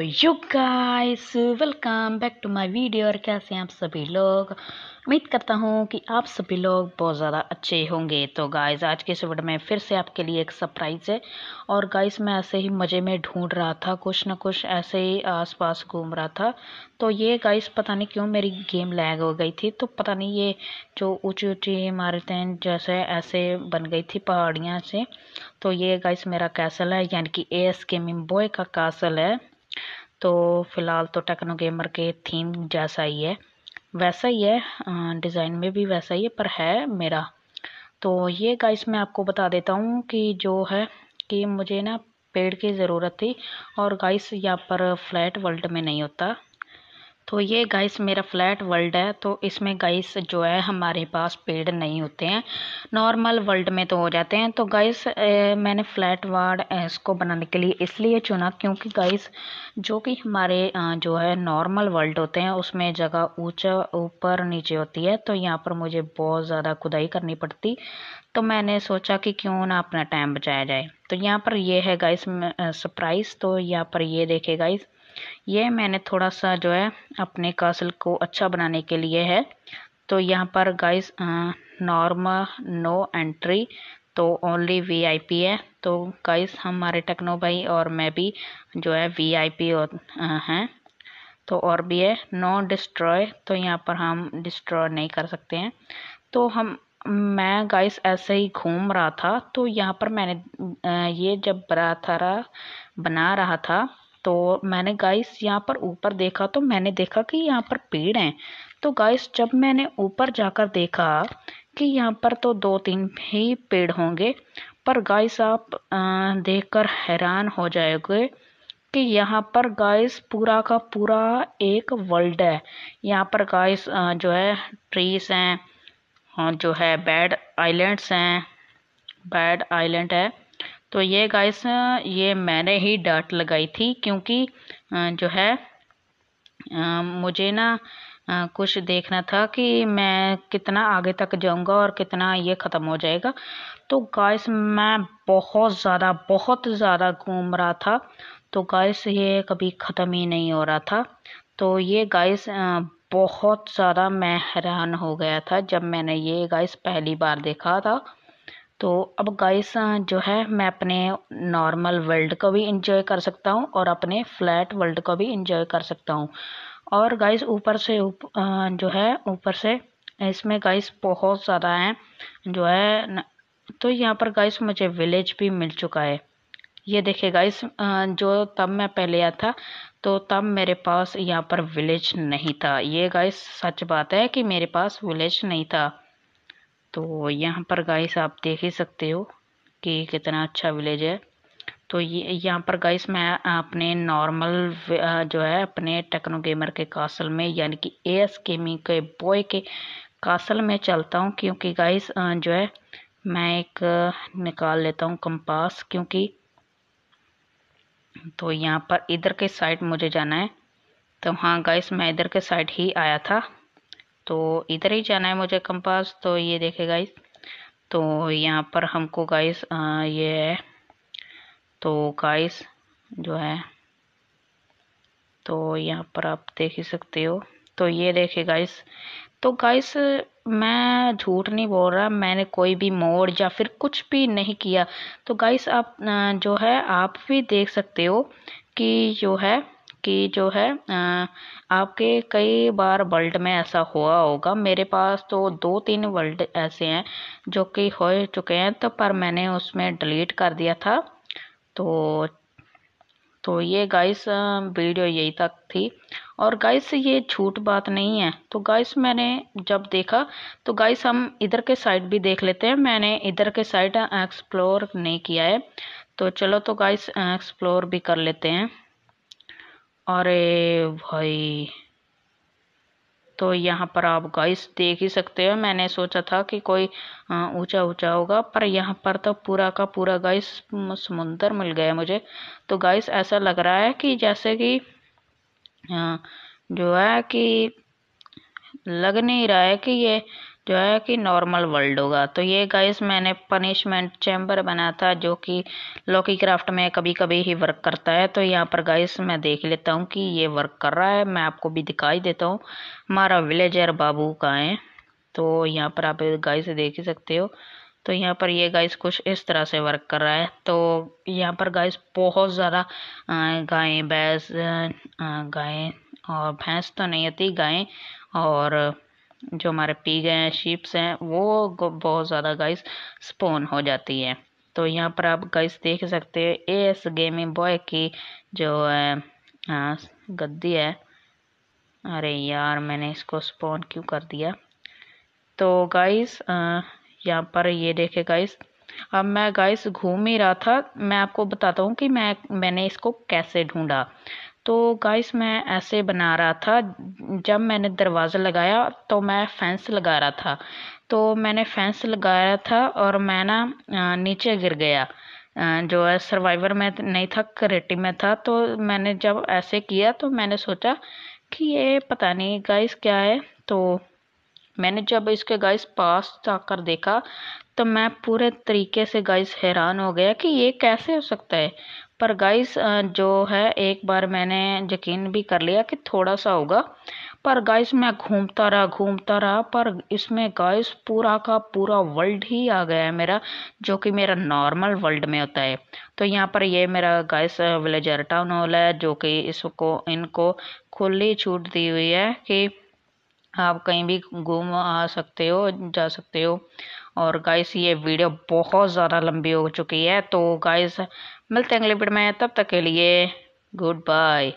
you guys welcome back to my video और कैसे हैं आप सभी लोग उम्मीद करता हूँ कि आप सभी लोग बहुत ज़्यादा अच्छे होंगे तो गाइस आज के इस वीडियो में फिर से आपके लिए एक सरप्राइज़ है और गाइस मैं ऐसे ही मज़े में ढूंढ रहा था कुछ ना कुछ ऐसे ही आसपास घूम रहा था तो ये गाइस पता नहीं क्यों मेरी गेम लैग हो गई थी तो पता नहीं ये जो ऊँची ऊँची इमारतें जैसे ऐसे बन गई थी पहाड़ियाँ से तो ये गाइस मेरा कैसल है यानी कि ए एस के मिम्बोय का कैसल है तो फ़िलहाल तो टेक्नो गेमर के थीम जैसा ही है वैसा ही है डिज़ाइन में भी वैसा ही है पर है मेरा तो ये गाइस मैं आपको बता देता हूँ कि जो है कि मुझे ना पेड़ की ज़रूरत थी और गाइस यहाँ पर फ्लैट वर्ल्ड में नहीं होता तो ये गाइस मेरा फ्लैट वर्ल्ड है तो इसमें गाइस जो है हमारे पास पेड़ नहीं होते हैं नॉर्मल वर्ल्ड में तो हो जाते हैं तो गाइस मैंने फ्लैट वार्ड इसको बनाने के लिए इसलिए चुना क्योंकि गाइस जो कि हमारे जो है नॉर्मल वर्ल्ड होते हैं उसमें जगह ऊंचा ऊपर नीचे होती है तो यहाँ पर मुझे बहुत ज़्यादा खुदाई करनी पड़ती तो मैंने सोचा कि क्यों ना अपना टाइम बचाया जाए तो यहाँ पर ये है गाइस सरप्राइज़ तो यहाँ पर ये देखे गाइस ये मैंने थोड़ा सा जो है अपने कासल को अच्छा बनाने के लिए है तो यहाँ पर गाइस नॉर्मल नो एंट्री तो ओनली वीआईपी है तो गाइस हमारे टकनो भाई और मैं भी जो है वीआईपी हैं तो और भी है नो डिस्ट्रॉय तो यहाँ पर हम डिस्ट्रॉय नहीं कर सकते हैं तो हम मैं गाइस ऐसे ही घूम रहा था तो यहाँ पर मैंने ये जब बरा थरा बना रहा था तो मैंने गाइस यहाँ पर ऊपर देखा तो मैंने देखा कि यहाँ पर पेड़ हैं तो गाइस जब मैंने ऊपर जाकर देखा कि यहाँ पर तो दो तीन ही पेड़ होंगे पर गाइस आप देखकर हैरान हो जाएंगे कि यहाँ पर गाइस पूरा का पूरा एक वर्ल्ड है यहाँ पर गाइस जो है ट्रीज हैं और जो है बैड आइलैंड्स हैं बैड आइलैंड है तो ये गाइस ये मैंने ही डांट लगाई थी क्योंकि जो है मुझे ना कुछ देखना था कि मैं कितना आगे तक जाऊंगा और कितना ये ख़त्म हो जाएगा तो गाइस मैं बहुत ज़्यादा बहुत ज़्यादा घूम रहा था तो गाइस ये कभी ख़त्म ही नहीं हो रहा था तो ये गाइस बहुत ज़्यादा मैं हैरान हो गया था जब मैंने ये गाइस पहली बार देखा था तो अब गाइस जो है मैं अपने नॉर्मल वर्ल्ड को भी इंजॉय कर सकता हूँ और अपने फ्लैट वर्ल्ड को भी इंजॉय कर सकता हूँ और गाइस ऊपर से उप, जो है ऊपर से इसमें गाइस बहुत ज़्यादा हैं जो है तो यहाँ पर गाइस मुझे विलेज भी मिल चुका है ये देखिए गाइस जो तब मैं पहले आया था तो तब मेरे पास यहाँ पर विलेज नहीं था ये गाइस सच बात है कि मेरे पास विलेज नहीं था तो यहाँ पर गाइस आप देख ही सकते हो कि कितना अच्छा विलेज है तो ये यहाँ पर गाइस मैं अपने नॉर्मल जो है अपने टेक्नो गेमर के कासल में यानी कि ए एस गेमिंग के बॉय के कासल में चलता हूँ क्योंकि गाइस जो है मैं एक निकाल लेता हूँ कंपास क्योंकि तो यहाँ पर इधर के साइड मुझे जाना है तो हाँ गाइस मैं इधर के साइड ही आया था तो इधर ही जाना है मुझे कंपास तो ये देखे गाइस तो यहाँ पर हमको गाइस ये है तो गाइस जो है तो यहाँ पर आप देख ही सकते हो तो ये देखे गाइस तो गाइस मैं झूठ नहीं बोल रहा मैंने कोई भी मोड़ या फिर कुछ भी नहीं किया तो गाइस आप जो है आप भी देख सकते हो कि जो है कि जो है आपके कई बार वर्ल्ड में ऐसा हुआ होगा मेरे पास तो दो तीन वर्ल्ड ऐसे हैं जो कि हो चुके हैं तो पर मैंने उसमें डिलीट कर दिया था तो तो ये गाइस वीडियो यही तक थी और गाइस ये झूठ बात नहीं है तो गाइस मैंने जब देखा तो गाइस हम इधर के साइड भी देख लेते हैं मैंने इधर के साइड एक्सप्लोर नहीं किया है तो चलो तो गाइस एक्सप्लोर भी कर लेते हैं अरे भाई तो यहाँ पर आप गाइस देख ही सकते हो मैंने सोचा था कि कोई ऊंचा ऊंचा होगा पर यहाँ पर तो पूरा का पूरा गाइस समुंदर मिल गया मुझे तो गाइस ऐसा लग रहा है कि जैसे कि जो है कि लग नहीं रहा है कि ये जो है कि नॉर्मल वर्ल्ड होगा तो ये गाइस मैंने पनिशमेंट चैम्बर बनाया था जो कि लॉकी क्राफ्ट में कभी कभी ही वर्क करता है तो यहाँ पर गाइस मैं देख लेता हूँ कि ये वर्क कर रहा है मैं आपको भी दिखाई देता हूँ हमारा विलेजर बाबू का है तो यहाँ पर आप गाइस देख ही सकते हो तो यहाँ पर ये गाइस कुछ इस तरह से वर्क कर रहा है तो यहाँ पर गाइस बहुत ज़्यादा गायें भैंस गायें और भैंस तो नहीं होती गायें और जो हमारे गए हैं शिप्स हैं वो बहुत ज़्यादा गाइस स्पोन हो जाती है तो यहाँ पर आप गाइस देख सकते हो एस गेमिंग बॉय की जो है गद्दी है अरे यार मैंने इसको स्पोन क्यों कर दिया तो गाइस यहाँ पर ये देखे गाइस अब मैं गाइस घूम ही रहा था मैं आपको बताता हूँ कि मैं मैंने इसको कैसे ढूंढा तो गाइस मैं ऐसे बना रहा था जब मैंने दरवाज़ा लगाया तो मैं फेंस लगा रहा था तो मैंने फेंस लगाया था और मैं ना नीचे गिर गया जो है सर्वाइवर में नहीं था करेटी में था तो मैंने जब ऐसे किया तो मैंने सोचा कि ये पता नहीं गाइस क्या है तो मैंने जब इसके गाइस पास जाकर देखा तो मैं पूरे तरीके से गाइस हैरान हो गया कि ये कैसे हो सकता है पर गाइस जो है एक बार मैंने यकीन भी कर लिया कि थोड़ा सा होगा पर गाइस मैं घूमता रहा घूमता रहा पर इसमें गाइस पूरा का पूरा वर्ल्ड ही आ गया है मेरा जो कि मेरा नॉर्मल वर्ल्ड में होता है तो यहाँ पर ये मेरा गाइस विलेजर टाउन हॉल है जो कि इसको इनको खुली छूट दी हुई है कि आप कहीं भी घूम आ सकते हो जा सकते हो और गाइस ये वीडियो बहुत ज़्यादा लंबी हो चुकी है तो गाइस मिलते हैं अगले वीडियो में तब तक के लिए गुड बाय